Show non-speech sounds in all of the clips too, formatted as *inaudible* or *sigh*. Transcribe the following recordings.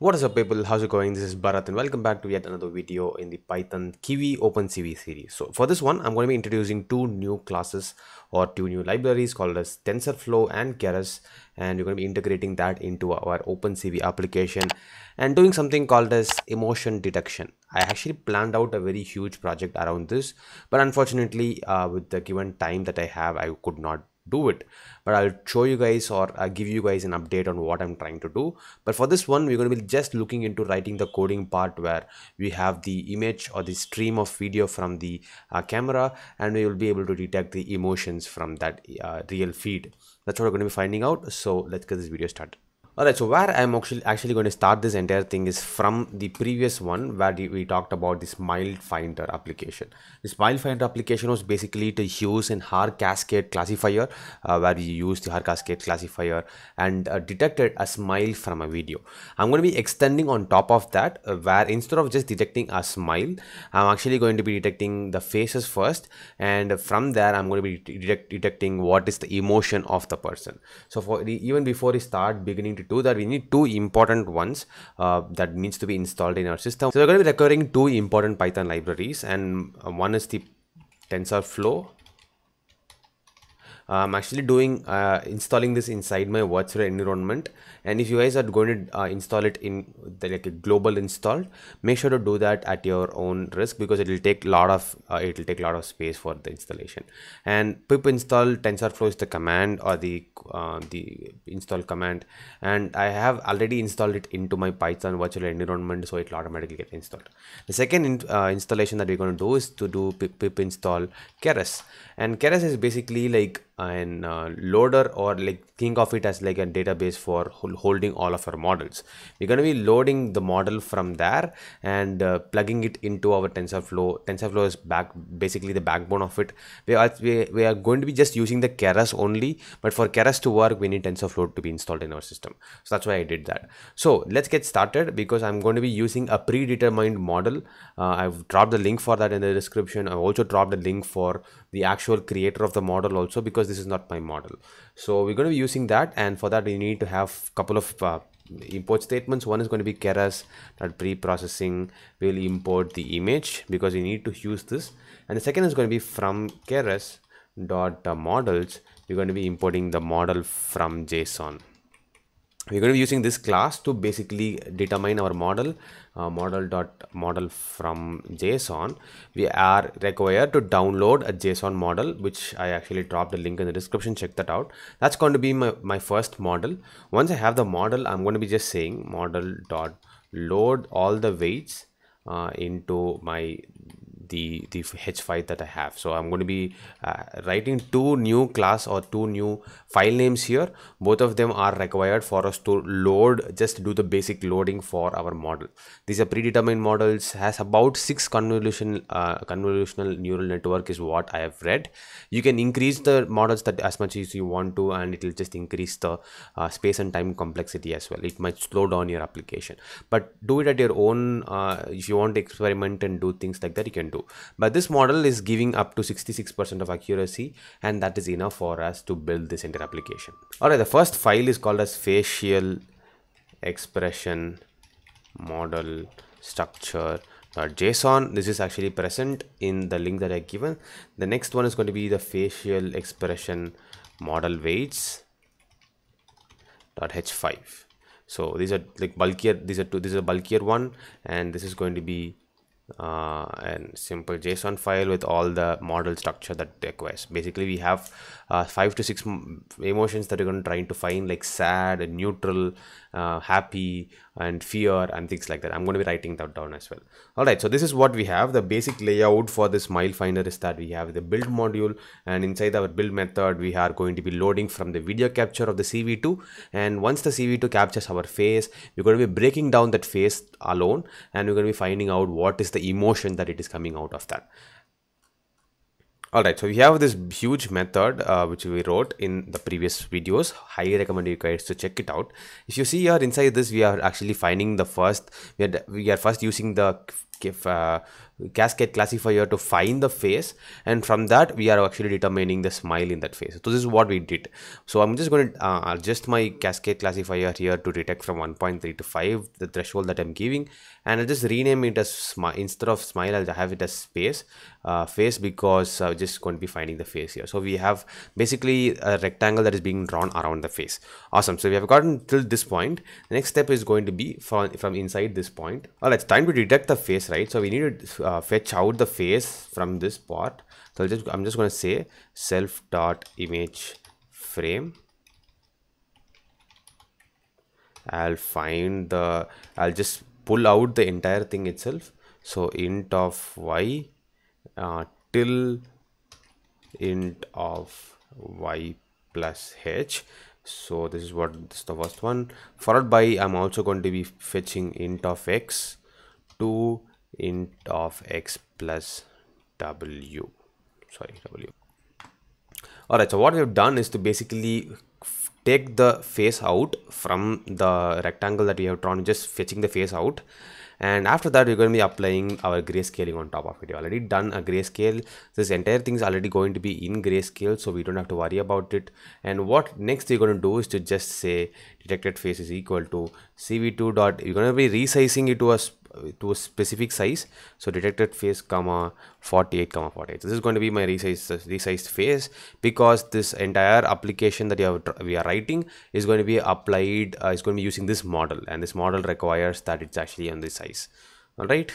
What is up people, how's it going? This is Bharat and welcome back to yet another video in the Python Kiwi OpenCV series. So for this one, I'm going to be introducing two new classes or two new libraries called as TensorFlow and Keras and we're going to be integrating that into our OpenCV application and doing something called as emotion detection. I actually planned out a very huge project around this but unfortunately uh, with the given time that I have, I could not do it but i'll show you guys or I'll give you guys an update on what i'm trying to do but for this one we're going to be just looking into writing the coding part where we have the image or the stream of video from the uh, camera and we will be able to detect the emotions from that uh, real feed that's what we're going to be finding out so let's get this video started Alright, so where I'm actually going to start this entire thing is from the previous one where we talked about this mild finder application. This mild finder application was basically to use an hard cascade classifier uh, where we use the hard cascade classifier and uh, detected a smile from a video. I'm going to be extending on top of that uh, where instead of just detecting a smile, I'm actually going to be detecting the faces first and from there I'm going to be detect detecting what is the emotion of the person. So for the, even before we start beginning to do that we need two important ones uh, that needs to be installed in our system so we're going to be requiring two important python libraries and uh, one is the tensorflow I'm actually doing uh, installing this inside my virtual environment and if you guys are going to uh, install it in the, like a global install make sure to do that at your own risk because it will take a lot of uh, it will take a lot of space for the installation and pip install tensorflow is the command or the uh, the install command and I have already installed it into my python virtual environment so it will automatically get installed the second in, uh, installation that we're going to do is to do pip, pip install keras and keras is basically like and uh, loader or like think of it as like a database for holding all of our models we're going to be loading the model from there and uh, plugging it into our tensorflow tensorflow is back basically the backbone of it we are we, we are going to be just using the keras only but for keras to work we need tensorflow to be installed in our system so that's why i did that so let's get started because i'm going to be using a predetermined model uh, i've dropped the link for that in the description i also dropped a link for the actual creator of the model also because because this is not my model so we're going to be using that and for that you need to have couple of uh, import statements one is going to be keras pre-processing will import the image because you need to use this and the second is going to be from keras dot models you're going to be importing the model from json we're going to be using this class to basically determine our model uh, model dot model from json we are required to download a json model which i actually dropped the link in the description check that out that's going to be my, my first model once i have the model i'm going to be just saying model dot load all the weights uh, into my the the h file that I have. So I'm going to be uh, writing two new class or two new file names here. Both of them are required for us to load, just do the basic loading for our model. These are predetermined models, has about six convolution uh, convolutional neural network is what I have read. You can increase the models that as much as you want to and it will just increase the uh, space and time complexity as well. It might slow down your application, but do it at your own. Uh, if you want to experiment and do things like that, you can do but this model is giving up to 66% of accuracy and that is enough for us to build this entire application all right the first file is called as facial expression model structure json this is actually present in the link that i given the next one is going to be the facial expression model weights dot h5 so these are like bulkier these are two this is a bulkier one and this is going to be uh, and simple JSON file with all the model structure that requires. Basically, we have uh, five to six emotions that we're going to try to find, like sad, and neutral, uh, happy, and fear, and things like that. I'm going to be writing that down as well. All right, so this is what we have. The basic layout for this mile finder is that we have the build module, and inside our build method, we are going to be loading from the video capture of the CV2. And once the CV2 captures our face, we're going to be breaking down that face alone, and we're going to be finding out what is the the emotion that it is coming out of that all right so we have this huge method uh, which we wrote in the previous videos highly recommend you guys to check it out if you see here inside this we are actually finding the first we are, we are first using the uh, cascade classifier to find the face and from that we are actually determining the smile in that face so this is what we did so i'm just going to uh, adjust my cascade classifier here to detect from 1.3 to 5 the threshold that i'm giving and i'll just rename it as smile instead of smile i'll have it as face uh, face because i'm just going to be finding the face here so we have basically a rectangle that is being drawn around the face awesome so we have gotten till this point the next step is going to be from from inside this point all right it's time to detect the face right so we need to uh, fetch out the face from this part so I'll just i'm just going to say self dot image frame i'll find the i'll just pull out the entire thing itself so int of y uh, till int of y plus h so this is what this is the first one followed by i'm also going to be fetching int of x to int of x plus w sorry w all right so what we've done is to basically take the face out from the rectangle that we have drawn just fetching the face out and after that we're going to be applying our grayscaling on top of it we already done a grayscale this entire thing is already going to be in grayscale so we don't have to worry about it and what next we're going to do is to just say detected face is equal to cv2 dot you're going to be resizing it to a uh, to a specific size so detected face comma 48 comma 48 so this is going to be my resized resized face because this entire application that you have we are writing is going to be applied uh, is going to be using this model and this model requires that it's actually on this size all right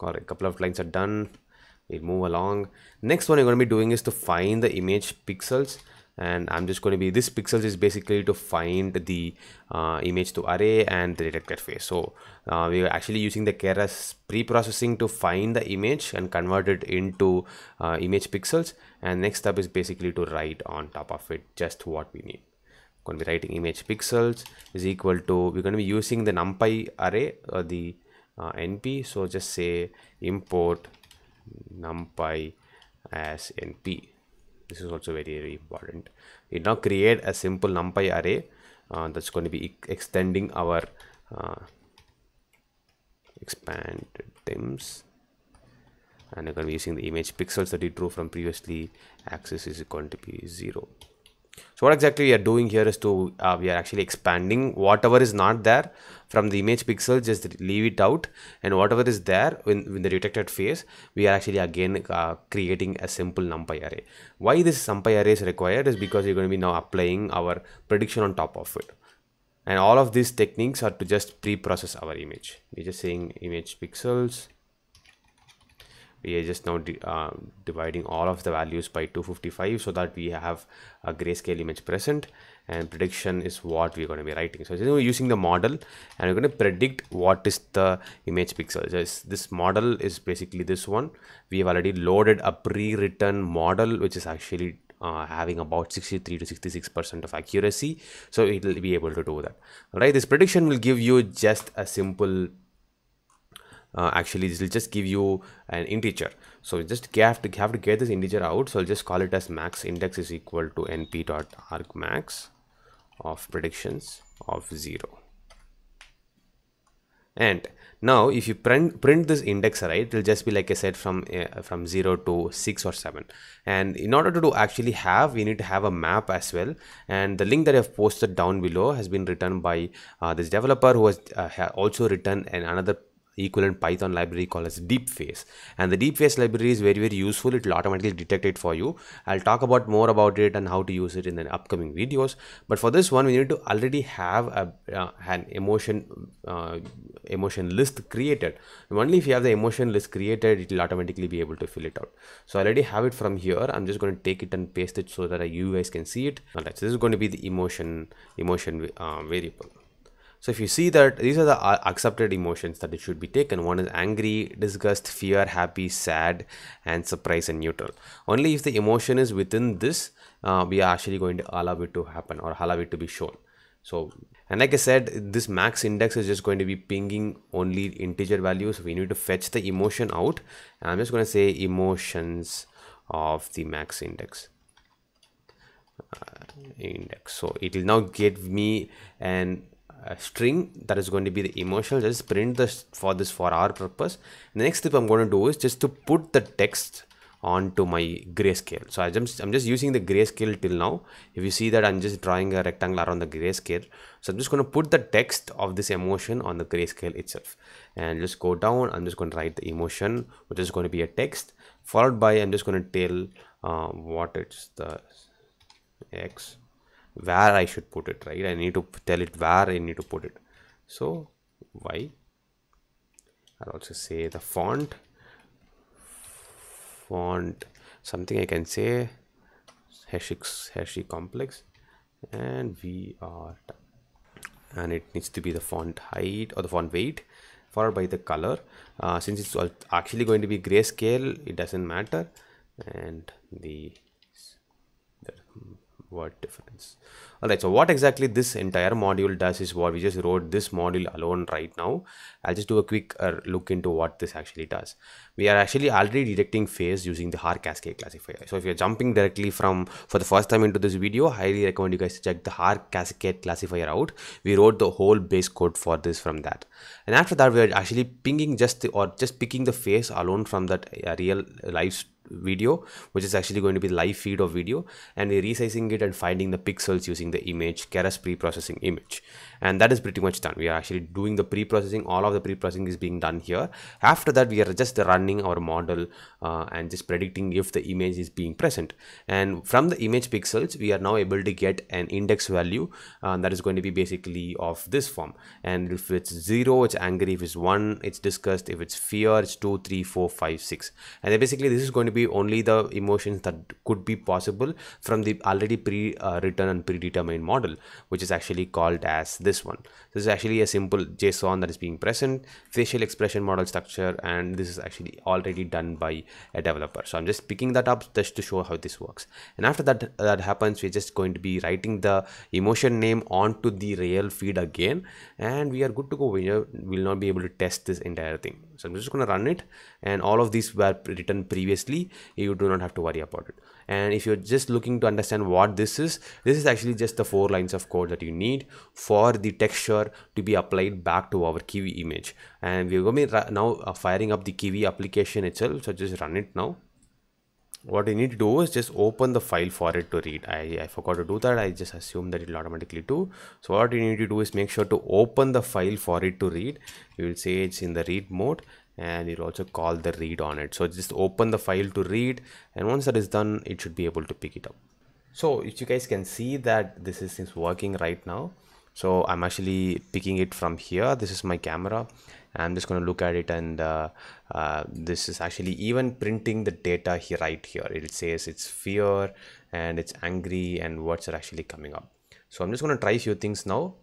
all right couple of lines are done we move along next one you're going to be doing is to find the image pixels and I'm just going to be this pixels is basically to find the uh, image to array and the detected face so uh, we are actually using the keras pre-processing to find the image and convert it into uh, image pixels and next step is basically to write on top of it just what we need going to be writing image pixels is equal to we're going to be using the numpy array or uh, the uh, np so just say import numpy as np this is also very very important we now create a simple numpy array uh, that's going to be extending our uh, expand dims and I'm going to be using the image pixels that we drew from previously axis is going to be 0 so what exactly we are doing here is to uh, we are actually expanding whatever is not there from the image pixel just leave it out and whatever is there in, in the detected phase we are actually again uh, creating a simple numpy array. Why this numpy array is required is because we're going to be now applying our prediction on top of it and all of these techniques are to just pre-process our image. We're just saying image pixels we are just now uh, dividing all of the values by 255 so that we have a grayscale image present and prediction is what we're going to be writing so we're using the model and we're going to predict what is the image pixel so this model is basically this one we have already loaded a pre-written model which is actually uh, having about 63 to 66 percent of accuracy so it will be able to do that all right this prediction will give you just a simple uh, actually this will just give you an integer so you just have to have to get this integer out so i'll just call it as max index is equal to np dot arg max of predictions of zero and now if you print print this index right it'll just be like i said from uh, from 0 to 6 or 7 and in order to do actually have we need to have a map as well and the link that i've posted down below has been written by uh, this developer who has uh, ha also written an another equivalent Python library called as DeepFace. And the DeepFace library is very, very useful. It will automatically detect it for you. I'll talk about more about it and how to use it in the upcoming videos. But for this one, we need to already have a, uh, an emotion uh, emotion list created. And only if you have the emotion list created, it will automatically be able to fill it out. So I already have it from here. I'm just going to take it and paste it so that you guys can see it. All right, so this is going to be the emotion, emotion uh, variable. So if you see that these are the uh, accepted emotions that it should be taken. One is angry, disgust, fear, happy, sad, and surprise and neutral. Only if the emotion is within this, uh, we are actually going to allow it to happen or allow it to be shown. So, and like I said, this max index is just going to be pinging only integer values. We need to fetch the emotion out. And I'm just going to say emotions of the max index. Uh, index so it will now give me an a uh, string that is going to be the emotional just print this for this for our purpose the next step i'm going to do is just to put the text onto my grayscale so I just, i'm just using the grayscale till now if you see that i'm just drawing a rectangle around the grayscale so i'm just going to put the text of this emotion on the grayscale itself and just go down i'm just going to write the emotion which is going to be a text followed by i'm just going to tell uh, what it's the x where I should put it, right? I need to tell it where I need to put it. So why? I'll also say the font, font, something I can say hashish, hashy complex and v r. and it needs to be the font height or the font weight followed by the color uh, since it's actually going to be grayscale it doesn't matter and the what difference all right so what exactly this entire module does is what we just wrote this module alone right now i'll just do a quick uh, look into what this actually does we are actually already detecting phase using the hard cascade classifier so if you're jumping directly from for the first time into this video highly recommend you guys to check the hard cascade classifier out we wrote the whole base code for this from that and after that we are actually pinging just the, or just picking the phase alone from that uh, real life video, which is actually going to be live feed of video, and we're resizing it and finding the pixels using the image Keras pre-processing image. And that is pretty much done. We are actually doing the pre-processing. All of the pre-processing is being done here. After that, we are just running our model uh, and just predicting if the image is being present. And from the image pixels, we are now able to get an index value uh, that is going to be basically of this form. And if it's zero, it's angry. If it's one, it's disgust. If it's fear, it's two, three, four, five, six. And then basically, this is going to be be only the emotions that could be possible from the already pre-written uh, and predetermined model, which is actually called as this one. This is actually a simple JSON that is being present, facial expression model structure, and this is actually already done by a developer. So I'm just picking that up just to show how this works. And after that, that happens, we're just going to be writing the emotion name onto the real feed again, and we are good to go. We will not be able to test this entire thing. So I'm just going to run it and all of these were written previously you do not have to worry about it and if you're just looking to understand what this is this is actually just the four lines of code that you need for the texture to be applied back to our kiwi image and we're going to be now uh, firing up the kiwi application itself so just run it now what you need to do is just open the file for it to read I, I forgot to do that I just assume that it'll automatically do so what you need to do is make sure to open the file for it to read you will say it's in the read mode and you'll also call the read on it so just open the file to read and once that is done it should be able to pick it up so if you guys can see that this is, working right now so I'm actually picking it from here this is my camera I'm just going to look at it and uh, uh, this is actually even printing the data here right here it says it's fear and it's angry and words are actually coming up so I'm just going to try a few things now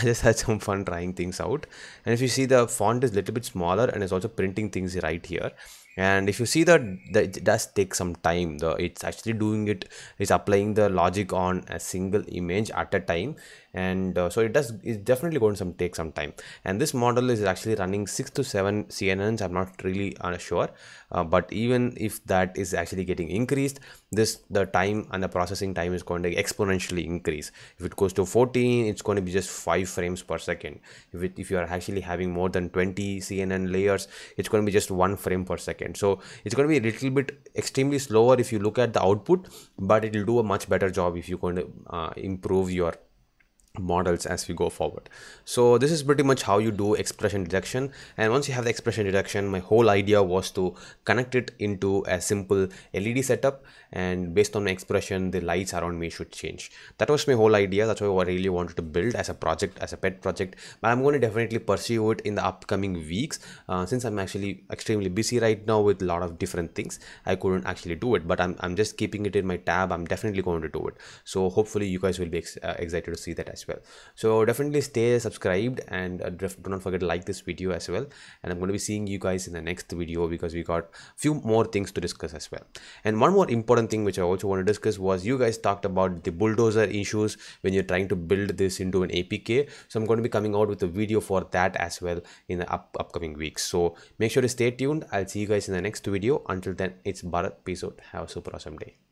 I *laughs* just had some fun trying things out. And if you see the font is a little bit smaller and it's also printing things right here and if you see that, that it does take some time the it's actually doing it is applying the logic on a single image at a time and uh, so it does is definitely going to some take some time and this model is actually running six to seven cnns i'm not really uh, sure uh, but even if that is actually getting increased this the time and the processing time is going to exponentially increase if it goes to 14 it's going to be just five frames per second if, it, if you are actually having more than 20 cnn layers it's going to be just one frame per second second so it's going to be a little bit extremely slower if you look at the output but it will do a much better job if you're going to uh, improve your models as we go forward so this is pretty much how you do expression detection and once you have the expression detection my whole idea was to connect it into a simple led setup and based on my expression the lights around me should change that was my whole idea that's why i really wanted to build as a project as a pet project but i'm going to definitely pursue it in the upcoming weeks uh, since i'm actually extremely busy right now with a lot of different things i couldn't actually do it but i'm, I'm just keeping it in my tab i'm definitely going to do it so hopefully you guys will be ex uh, excited to see that as as well so definitely stay subscribed and uh, do not forget to like this video as well and i'm going to be seeing you guys in the next video because we got few more things to discuss as well and one more important thing which i also want to discuss was you guys talked about the bulldozer issues when you're trying to build this into an apk so i'm going to be coming out with a video for that as well in the up upcoming weeks so make sure to stay tuned i'll see you guys in the next video until then it's bharat peace out have a super awesome day